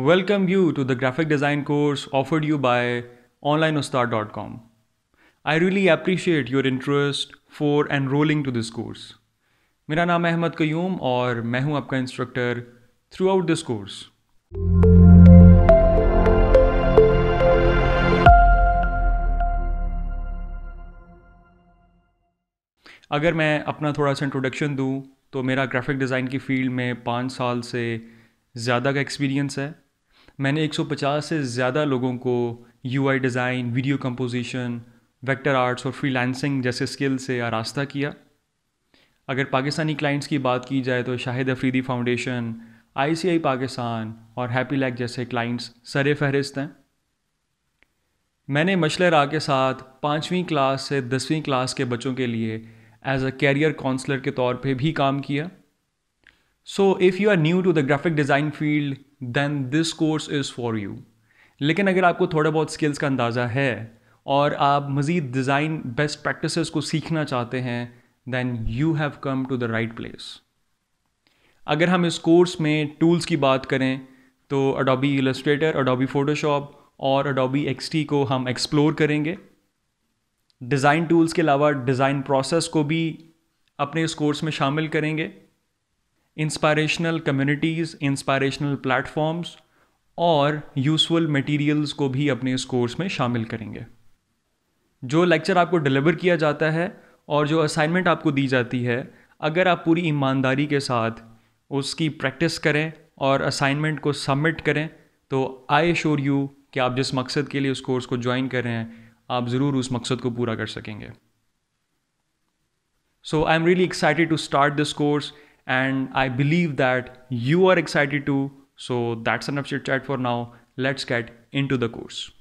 Welcome you to the graphic design course offered you by onlineostar.com. I really appreciate your interest for enrolling to this course. मेरा नाम अहमद कयूम और मैं हूं आपका instructor throughout this course अगर मैं अपना थोड़ा सा इंट्रोडक्शन दूं तो मेरा ग्राफिक डिज़ाइन की फील्ड में पाँच साल से ज़्यादा का एक्सपीरियंस है मैंने 150 से ज़्यादा लोगों को I design video composition vector arts और फ्रीलांसिंग जैसे स्किल से आरास्ता किया अगर पाकिस्तानी क्लाइंट्स की बात की जाए तो शाहिद अफरीदी फाउंडेशन आईसीआई पाकिस्तान और हैप्पी लैक जैसे क्लाइंट्स सर फहरिस्त हैं मैंने मशल रा के साथ पाँचवीं क्लास से दसवीं क्लास के बच्चों के लिए एज अ कैरियर काउंसलर के तौर पे भी काम किया so if you are new to the graphic design field then this course is for you लेकिन अगर आपको थोड़ा बहुत स्किल्स का अंदाज़ा है और आप मज़ीद डिज़ाइन बेस्ट प्रैक्टिस को सीखना चाहते हैं then you have come to the right place अगर हम इस कोर्स में टूल्स की बात करें तो अडोबी इलस्ट्रेटर अडोबी फ़ोटोशॉप और अडोबी एक्स को हम एक्सप्लोर करेंगे डिज़ाइन टूल्स के अलावा डिज़ाइन प्रोसेस को भी अपने इस कोर्स में शामिल करेंगे इंस्पायरेशनल कम्युनिटीज़ इंस्पायरेशनल प्लेटफॉर्म्स और यूज़फुल मटेरियल्स को भी अपने इस कोर्स में शामिल करेंगे जो लेक्चर आपको डिलीवर किया जाता है और जो असाइनमेंट आपको दी जाती है अगर आप पूरी ईमानदारी के साथ उसकी प्रैक्टिस करें और असाइनमेंट को सबमिट करें तो आई श्योर यू कि आप जिस मकसद के लिए उस कोर्स को ज्वाइन कर रहे हैं आप ज़रूर उस मकसद को पूरा कर सकेंगे so I am really excited to start this course And I believe that you are excited too. So that's enough chit chat for now. Let's get into the course.